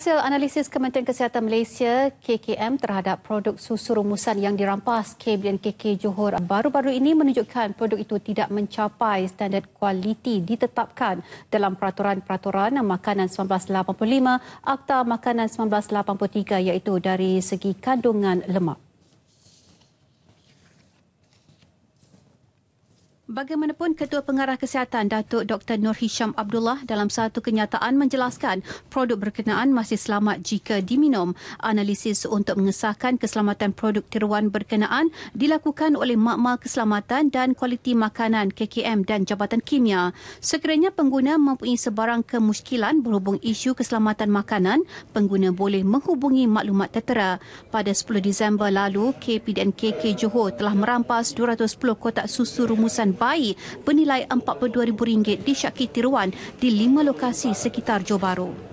Hasil analisis Kementerian Kesihatan Malaysia KKM terhadap produk susu rumusan yang dirampas KBNKK Johor baru-baru ini menunjukkan produk itu tidak mencapai standard kualiti ditetapkan dalam Peraturan-Peraturan Makanan 1985 Akta Makanan 1983 iaitu dari segi kandungan lemak. Bagaimanapun Ketua Pengarah Kesihatan Datuk Dr. Nur Hisham Abdullah dalam satu kenyataan menjelaskan produk berkenaan masih selamat jika diminum. Analisis untuk mengesahkan keselamatan produk tiruan berkenaan dilakukan oleh Makmal Keselamatan dan Kualiti Makanan KKM dan Jabatan Kimia. Sekiranya pengguna mempunyai sebarang kemuskilan berhubung isu keselamatan makanan, pengguna boleh menghubungi maklumat tertera. Pada 10 Disember lalu, KPDNKK Johor telah merampas 210 kotak susu rumusan bayi bernilai RM42,000 di Syakir Tiruan di lima lokasi sekitar Johor Bahru.